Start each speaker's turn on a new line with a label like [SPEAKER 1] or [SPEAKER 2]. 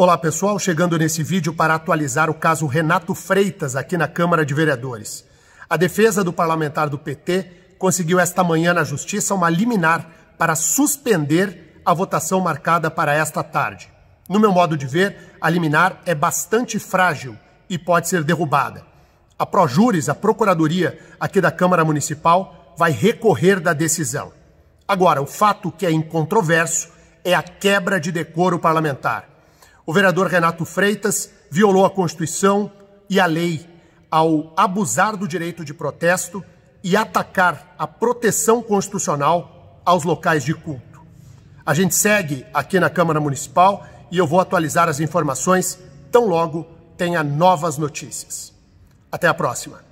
[SPEAKER 1] Olá pessoal, chegando nesse vídeo para atualizar o caso Renato Freitas aqui na Câmara de Vereadores. A defesa do parlamentar do PT conseguiu esta manhã na Justiça uma liminar para suspender a votação marcada para esta tarde. No meu modo de ver, a liminar é bastante frágil e pode ser derrubada. A Projuris, a Procuradoria aqui da Câmara Municipal, vai recorrer da decisão. Agora, o fato que é incontroverso é a quebra de decoro parlamentar. O vereador Renato Freitas violou a Constituição e a lei ao abusar do direito de protesto e atacar a proteção constitucional aos locais de culto. A gente segue aqui na Câmara Municipal e eu vou atualizar as informações tão logo tenha novas notícias. Até a próxima!